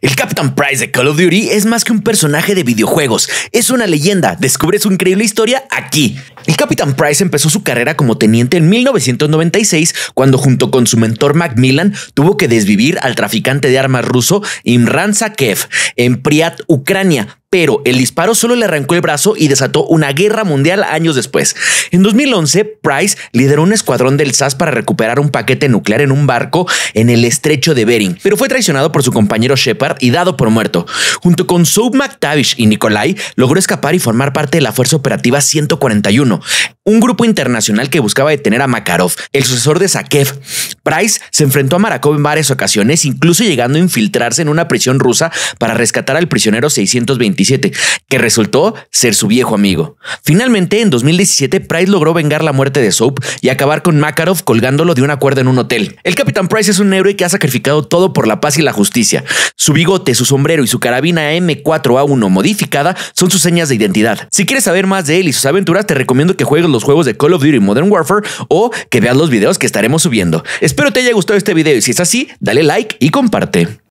El Capitán Price de Call of Duty es más que un personaje de videojuegos, es una leyenda. Descubre su increíble historia aquí. El Capitán Price empezó su carrera como teniente en 1996 cuando junto con su mentor Macmillan tuvo que desvivir al traficante de armas ruso Imran Sakev en Priat, Ucrania, pero el disparo solo le arrancó el brazo y desató una guerra mundial años después. En 2011, Price lideró un escuadrón del SAS para recuperar un paquete nuclear en un barco en el estrecho de Bering, pero fue traicionado por su compañero Shepard y dado por muerto. Junto con Soap McTavish y Nikolai, logró escapar y formar parte de la Fuerza Operativa 141, un grupo internacional que buscaba detener a Makarov, el sucesor de Zakev. Price se enfrentó a Marakov en varias ocasiones, incluso llegando a infiltrarse en una prisión rusa para rescatar al prisionero 627, que resultó ser su viejo amigo. Finalmente, en 2017, Price logró vengar la muerte de Soap y acabar con Makarov colgándolo de una cuerda en un hotel. El Capitán Price es un héroe que ha sacrificado todo por la paz y la justicia. Su bigote, su sombrero y su carabina M4A1 modificada son sus señas de identidad. Si quieres saber más de él y sus aventuras, te recomiendo que juegues los juegos de Call of Duty Modern Warfare o que veas los videos que estaremos subiendo. Espero te haya gustado este video y si es así, dale like y comparte.